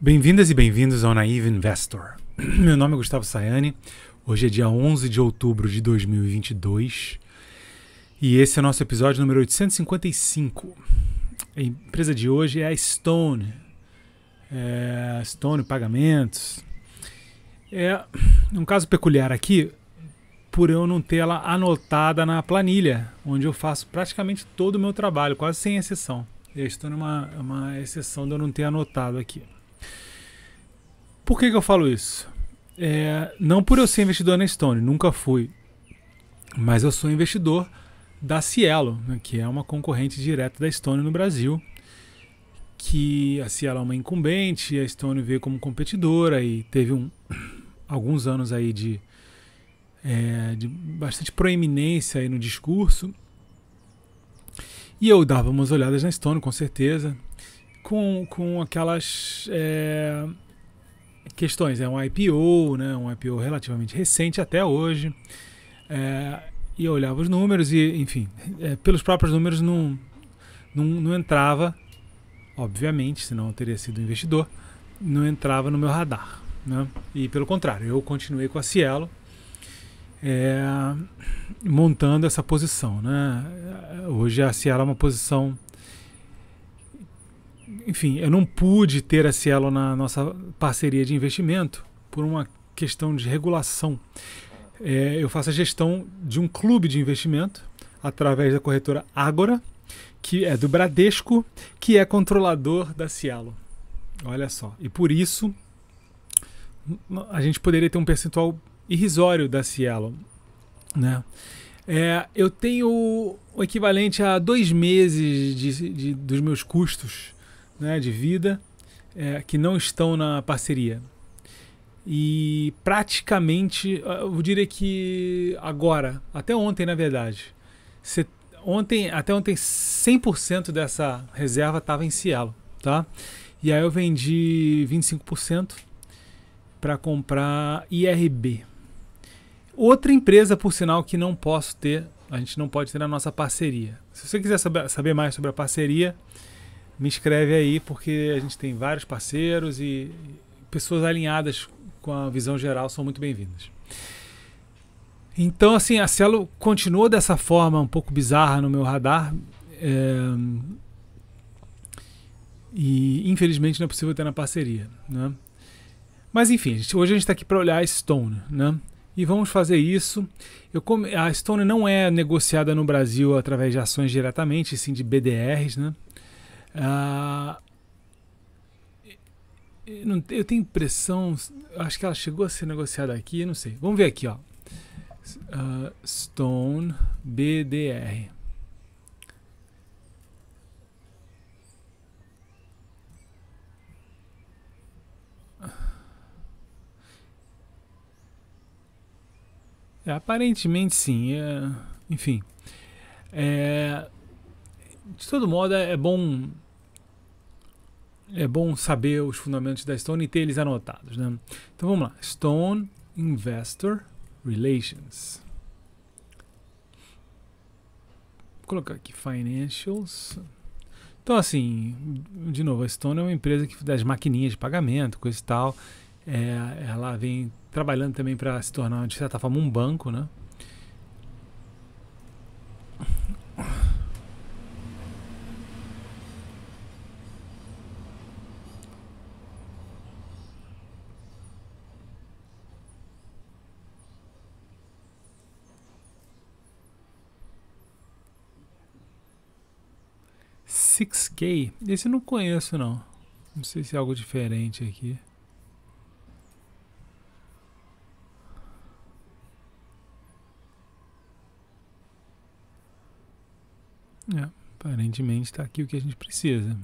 Bem-vindas e bem-vindos ao Naive Investor. Meu nome é Gustavo Sayani, hoje é dia 11 de outubro de 2022 e esse é o nosso episódio número 855. A empresa de hoje é a Stone, é Stone Pagamentos. É um caso peculiar aqui por eu não ter ela anotada na planilha, onde eu faço praticamente todo o meu trabalho, quase sem exceção. E a Stone é uma, é uma exceção de eu não ter anotado aqui. Por que, que eu falo isso? É, não por eu ser investidor na Stone, nunca fui. Mas eu sou investidor da Cielo, né, que é uma concorrente direta da Stone no Brasil. Que a Cielo é uma incumbente, a Stone veio como competidora e teve um, alguns anos aí de, é, de bastante proeminência aí no discurso. E eu dava umas olhadas na Stone, com certeza, com, com aquelas. É, questões. É um IPO, né? um IPO relativamente recente até hoje. É, e eu olhava os números e, enfim, é, pelos próprios números não, não, não entrava, obviamente, senão eu teria sido investidor, não entrava no meu radar. Né? E pelo contrário, eu continuei com a Cielo, é, montando essa posição. Né? Hoje a Cielo é uma posição enfim, eu não pude ter a Cielo na nossa parceria de investimento por uma questão de regulação. É, eu faço a gestão de um clube de investimento através da corretora Ágora, que é do Bradesco, que é controlador da Cielo. Olha só. E por isso a gente poderia ter um percentual irrisório da Cielo, né? É, eu tenho o equivalente a dois meses de, de, dos meus custos né, de vida é, que não estão na parceria. E praticamente, eu diria que agora, até ontem na verdade, se, ontem, até ontem 100% dessa reserva estava em Cielo, tá? E aí eu vendi 25% para comprar IRB. Outra empresa, por sinal, que não posso ter, a gente não pode ter na nossa parceria. Se você quiser saber, saber mais sobre a parceria, me escreve aí, porque a gente tem vários parceiros e pessoas alinhadas com a visão geral são muito bem-vindas. Então, assim, a Cielo continuou dessa forma um pouco bizarra no meu radar. É... E infelizmente não é possível ter na parceria. Né? Mas enfim, gente, hoje a gente está aqui para olhar a Stone. Né? E vamos fazer isso. Eu come... A Stone não é negociada no Brasil através de ações diretamente, sim de BDRs. Né? Ah, eu tenho impressão, acho que ela chegou a ser negociada aqui, não sei. Vamos ver aqui, ó. Uh, Stone BDR. É, aparentemente sim, é, enfim. É, de todo modo, é, é bom é bom saber os fundamentos da Stone e ter eles anotados, né? Então vamos lá. Stone Investor Relations. Vou colocar aqui Financials. Então assim, de novo, a Stone é uma empresa que das maquininhas de pagamento, coisa e tal. É, ela vem trabalhando também para se tornar de certa forma um banco, né? 6K. Esse eu não conheço, não. Não sei se é algo diferente aqui. É, aparentemente está aqui o que a gente precisa.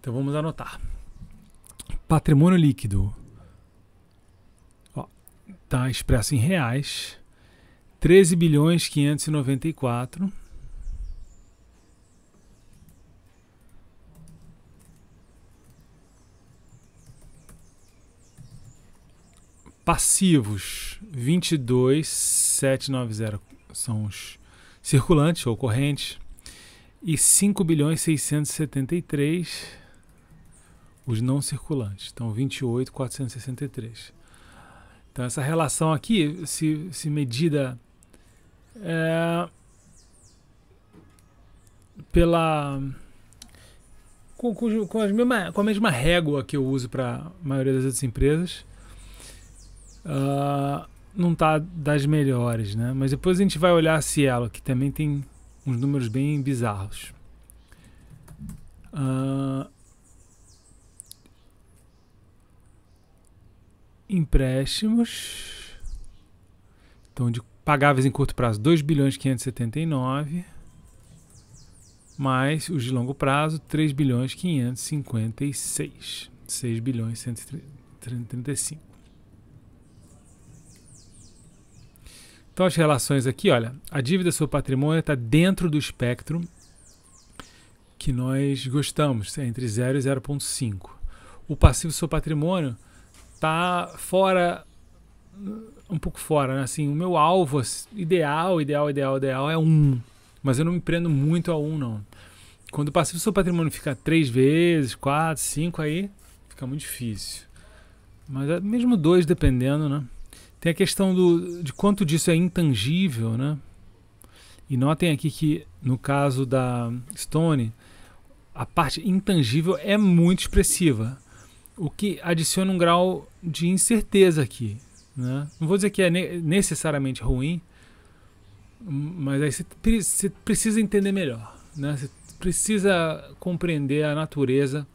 Então vamos anotar. Patrimônio líquido. Está expresso em reais. 13 bilhões 594 Passivos, 22,790 são os circulantes ou correntes. E 5 bilhões 673 os não circulantes. Então, 28,463. Então, essa relação aqui, se, se medida é, pela com, com, as mesma, com a mesma régua que eu uso para a maioria das outras empresas, uh, não está das melhores, né? Mas depois a gente vai olhar a Cielo, que também tem uns números bem bizarros. Uh, empréstimos. Então, de pagáveis em curto prazo, 2 bilhões 579, mais os de longo prazo, 3 bilhões 556, 6 bilhões 135. Então as relações aqui, olha, a dívida sobre patrimônio está dentro do espectro que nós gostamos, é entre 0 e 0,5. O passivo sobre patrimônio está fora, um pouco fora, né? assim, o meu alvo assim, ideal, ideal, ideal, ideal é 1, mas eu não me prendo muito a 1 não. Quando o passivo sobre patrimônio fica 3 vezes, 4, 5 aí, fica muito difícil. Mas é mesmo 2 dependendo, né? Tem a questão do, de quanto disso é intangível, né? E notem aqui que no caso da Stone, a parte intangível é muito expressiva, o que adiciona um grau de incerteza aqui. Né? Não vou dizer que é necessariamente ruim, mas aí você, você precisa entender melhor, né? Você precisa compreender a natureza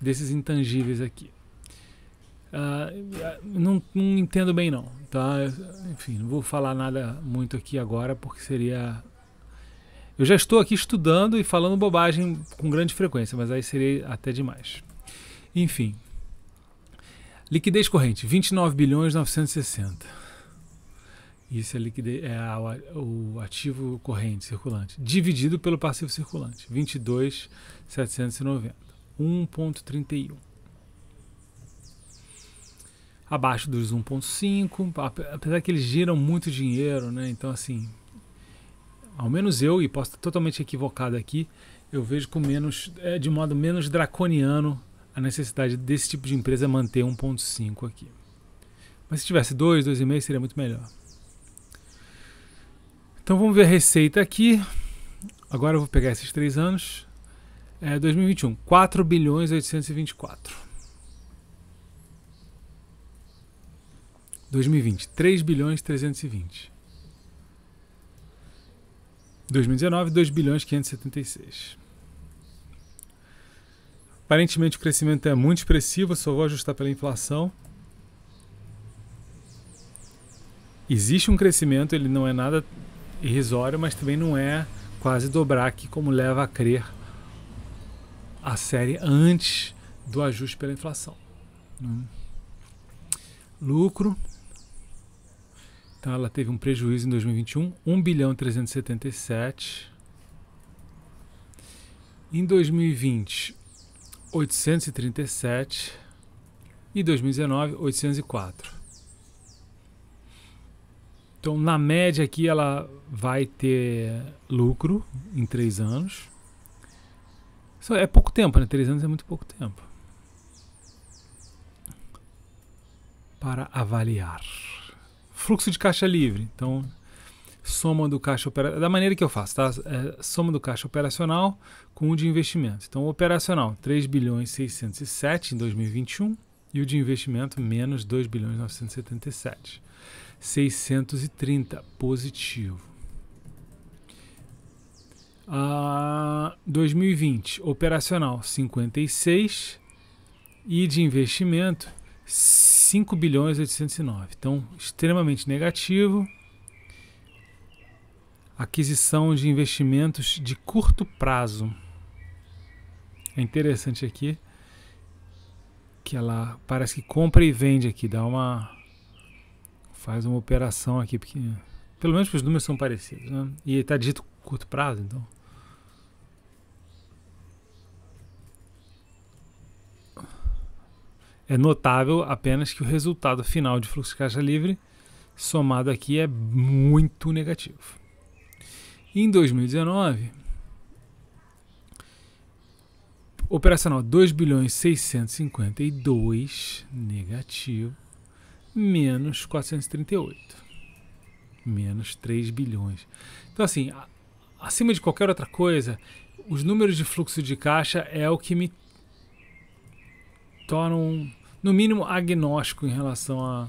desses intangíveis aqui. Ah, não, não, entendo bem não, tá? Enfim, não vou falar nada muito aqui agora porque seria... Eu já estou aqui estudando e falando bobagem com grande frequência, mas aí seria até demais. Enfim, liquidez corrente, 29 bilhões 960. Isso é, liquidez, é a, o ativo corrente circulante, dividido pelo passivo circulante, 22,790, 1,31 abaixo dos 1.5, apesar que eles giram muito dinheiro, né? Então assim, ao menos eu, e posso estar totalmente equivocado aqui, eu vejo com menos, é, de modo menos draconiano a necessidade desse tipo de empresa manter 1.5 aqui. Mas se tivesse 2, 2,5 seria muito melhor. Então vamos ver a receita aqui. Agora eu vou pegar esses três anos. É, 2021, 4 bilhões 824. 2020, 3 bilhões 320. 2019, 2 bilhões 576. Aparentemente o crescimento é muito expressivo, só vou ajustar pela inflação. Existe um crescimento, ele não é nada irrisório, mas também não é quase dobrar que como leva a crer a série antes do ajuste pela inflação. Hum. Lucro então ela teve um prejuízo em 2021, 1 bilhão 377. Em 2020, 837 e 2019, 804. Então, na média aqui, ela vai ter lucro em três anos. Isso é pouco tempo, né? Três anos é muito pouco tempo. Para avaliar fluxo de caixa livre. Então, soma do caixa operacional, da maneira que eu faço, tá? É, soma do caixa operacional com o de investimento. Então, operacional, 3 bilhões 607 em 2021 e o de investimento menos 2 bilhões 977. 630 positivo. Ah, 2020, operacional 56 e de investimento 5 bilhões 809. Então, extremamente negativo. Aquisição de investimentos de curto prazo. É interessante aqui que ela parece que compra e vende aqui, dá uma faz uma operação aqui porque pelo menos os números são parecidos, né? E está dito curto prazo, então. É notável apenas que o resultado final de fluxo de caixa livre somado aqui é muito negativo. Em 2019, operacional 2 bilhões 652 negativo menos 438 menos 3 bilhões. Então assim, acima de qualquer outra coisa, os números de fluxo de caixa é o que me tornam no mínimo agnóstico em relação a,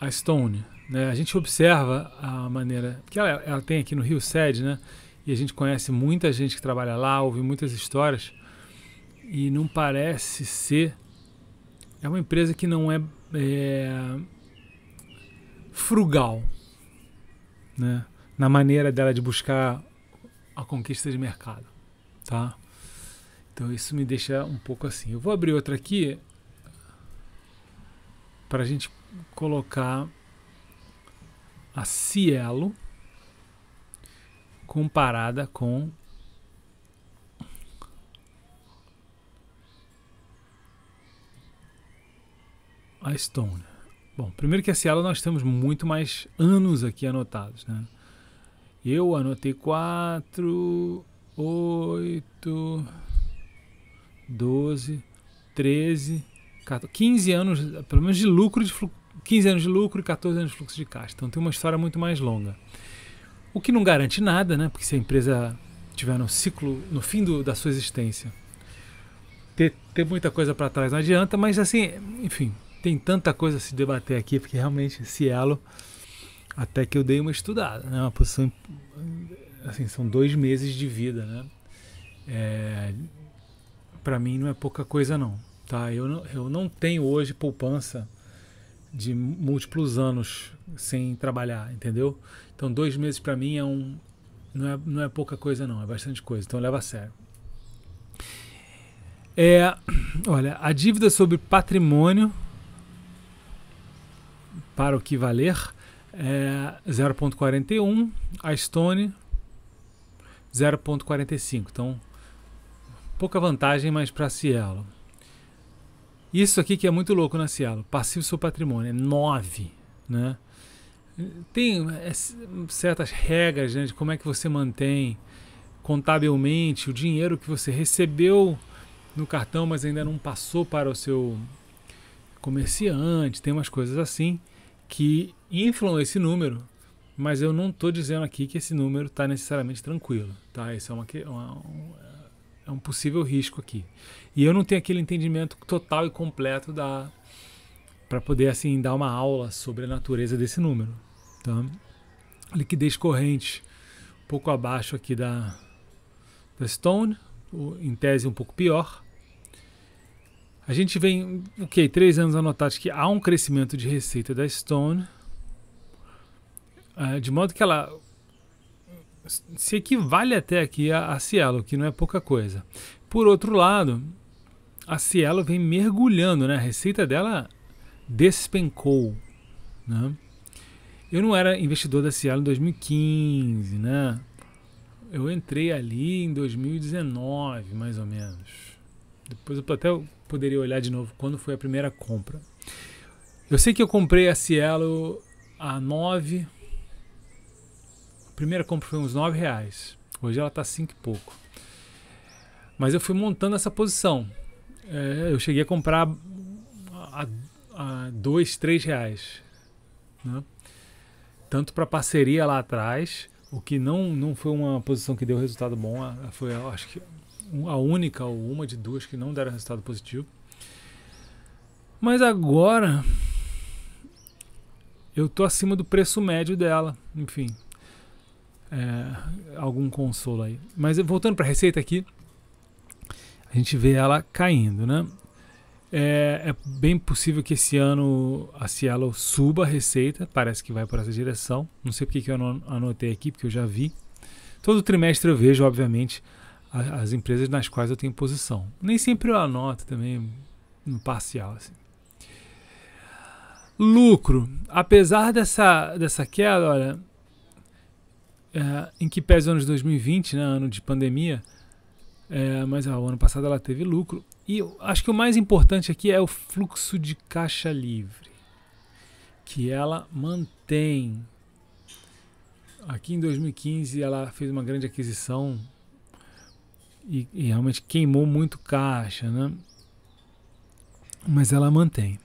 a Stone. Né? A gente observa a maneira que ela, ela tem aqui no Rio Sede, né? E a gente conhece muita gente que trabalha lá, ouve muitas histórias e não parece ser é uma empresa que não é, é frugal, né? Na maneira dela de buscar a conquista de mercado, tá? Então isso me deixa um pouco assim. Eu vou abrir outra aqui para a gente colocar a Cielo comparada com a Stone. Bom, primeiro que a Cielo nós temos muito mais anos aqui anotados, né? Eu anotei 4, 8, 12, 13, 14, 15 anos, pelo menos de lucro, de 15 anos de lucro e 14 anos de fluxo de caixa. Então tem uma história muito mais longa. O que não garante nada, né? Porque se a empresa tiver no ciclo, no fim do, da sua existência, ter, ter muita coisa para trás não adianta, mas assim, enfim, tem tanta coisa a se debater aqui, porque realmente esse elo, até que eu dei uma estudada, né? Uma posição, assim, são dois meses de vida, né? É, para mim não é pouca coisa não, tá? Eu não, eu não tenho hoje poupança de múltiplos anos sem trabalhar, entendeu? Então dois meses para mim é um não é, não é pouca coisa não, é bastante coisa. Então leva a sério. É, olha, a dívida sobre patrimônio para o que valer é 0.41, a Stone 0.45. Então pouca vantagem, mas para Cielo. Isso aqui que é muito louco na né, Cielo, passivo seu patrimônio, é 9, né? Tem é, certas regras né, de como é que você mantém contabilmente o dinheiro que você recebeu no cartão, mas ainda não passou para o seu comerciante, tem umas coisas assim que inflam esse número, mas eu não estou dizendo aqui que esse número está necessariamente tranquilo, tá? Isso é uma, uma, uma é um possível risco aqui. E eu não tenho aquele entendimento total e completo da para poder assim dar uma aula sobre a natureza desse número. Tá? Liquidez corrente um pouco abaixo aqui da da Stone, em tese um pouco pior. A gente vem, ok, três anos anotados que há um crescimento de receita da Stone, é, de modo que ela se equivale até aqui a, a Cielo, que não é pouca coisa. Por outro lado, a Cielo vem mergulhando, né? A receita dela despencou, né? Eu não era investidor da Cielo em 2015, né? Eu entrei ali em 2019, mais ou menos. Depois eu até poderia olhar de novo quando foi a primeira compra. Eu sei que eu comprei a Cielo a 9 primeira compra foi uns 9 reais. Hoje ela está 5 e pouco. Mas eu fui montando essa posição. É, eu cheguei a comprar a, 2, dois, três reais. Né? Tanto para parceria lá atrás, o que não, não foi uma posição que deu resultado bom. foi, acho que, a única ou uma de duas que não deram resultado positivo. Mas agora eu tô acima do preço médio dela, enfim é, algum consolo aí. Mas voltando para a receita aqui, a gente vê ela caindo, né? É, é, bem possível que esse ano a Cielo suba a receita, parece que vai por essa direção. Não sei porque que eu não anotei aqui, porque eu já vi. Todo trimestre eu vejo, obviamente, a, as empresas nas quais eu tenho posição. Nem sempre eu anoto também, no parcial. Assim. Lucro. Apesar dessa, dessa queda, olha, é, em que pese anos de 2020, né, ano de pandemia, é, mas ah, o ano passado ela teve lucro. E acho que o mais importante aqui é o fluxo de caixa livre, que ela mantém. Aqui em 2015 ela fez uma grande aquisição e, e realmente queimou muito caixa, né? Mas ela mantém.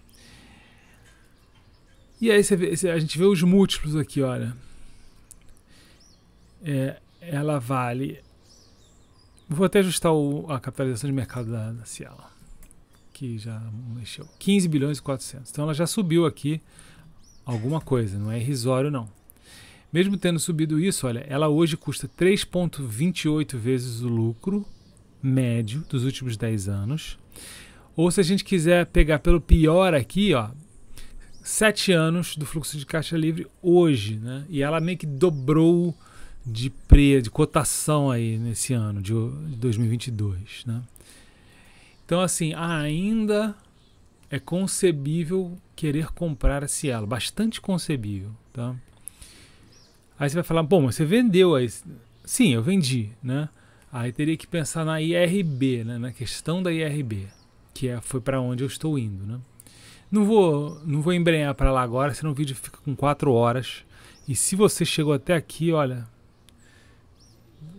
E aí vê, a gente vê os múltiplos aqui, olha é, ela vale. Vou até ajustar o, a capitalização de mercado da, da Cielo, que já mexeu. 15 bilhões e 400. Então ela já subiu aqui alguma coisa, não é irrisório não. Mesmo tendo subido isso, olha, ela hoje custa 3,28 vezes o lucro médio dos últimos 10 anos. Ou se a gente quiser pegar pelo pior aqui, ó, 7 anos do fluxo de caixa livre hoje, né? E ela meio que dobrou de, pre, de cotação aí nesse ano de 2022, né? Então, assim, ainda é concebível querer comprar a Cielo, bastante concebível, tá? Aí você vai falar, bom, mas você vendeu aí. Sim, eu vendi, né? Aí teria que pensar na IRB, né? na questão da IRB, que é, foi para onde eu estou indo, né? Não vou, não vou embrenhar para lá agora, senão o vídeo fica com quatro horas. E se você chegou até aqui, olha,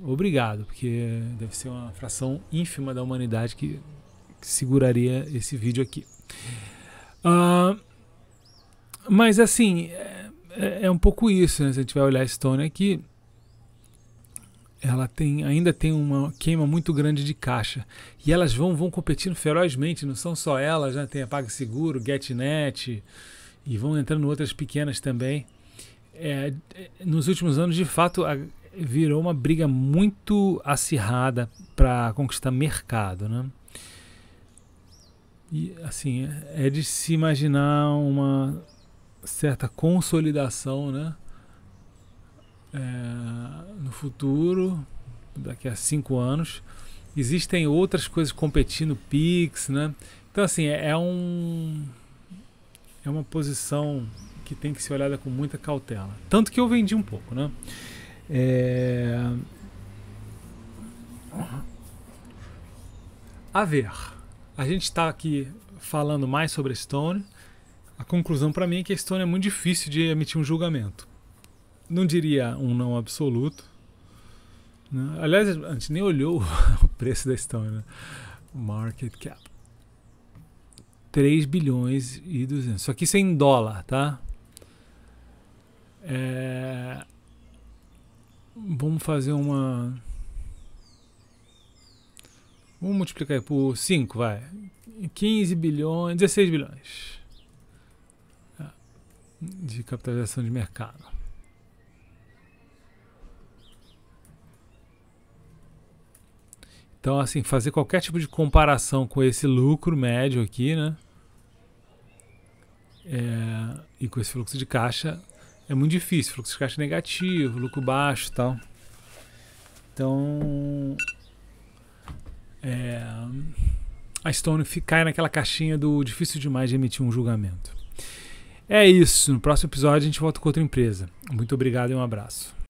obrigado, porque deve ser uma fração ínfima da humanidade que, que seguraria esse vídeo aqui. Uh, mas assim, é, é, é, um pouco isso, né? Se a gente vai olhar a Stone aqui, ela tem, ainda tem uma queima muito grande de caixa. E elas vão, vão competindo ferozmente, não são só elas, né? Tem a PagSeguro, GetNet e vão entrando outras pequenas também. É, é nos últimos anos, de fato, a, virou uma briga muito acirrada para conquistar mercado, né? E assim, é de se imaginar uma certa consolidação, né? É, no futuro, daqui a cinco anos, existem outras coisas competindo, Pix, né? Então assim, é, é um é uma posição que tem que ser olhada com muita cautela. Tanto que eu vendi um pouco, né? É... A ver, a gente está aqui falando mais sobre a Stone. A conclusão para mim é que a Stone é muito difícil de emitir um julgamento. Não diria um não absoluto. Né? Aliás, a gente nem olhou o preço da Stone. Né? Market cap. 3 bilhões e 200. Isso aqui isso é em dólar, tá? É... Vamos fazer uma. Vamos multiplicar por 5, vai. 15 bilhões, 16 bilhões ah, de capitalização de mercado. Então, assim, fazer qualquer tipo de comparação com esse lucro médio aqui, né? É, e com esse fluxo de caixa é muito difícil, fluxo de caixa é negativo, lucro baixo tal. Então é, a Stone cai naquela caixinha do difícil demais de emitir um julgamento. É isso. No próximo episódio a gente volta com outra empresa. Muito obrigado e um abraço.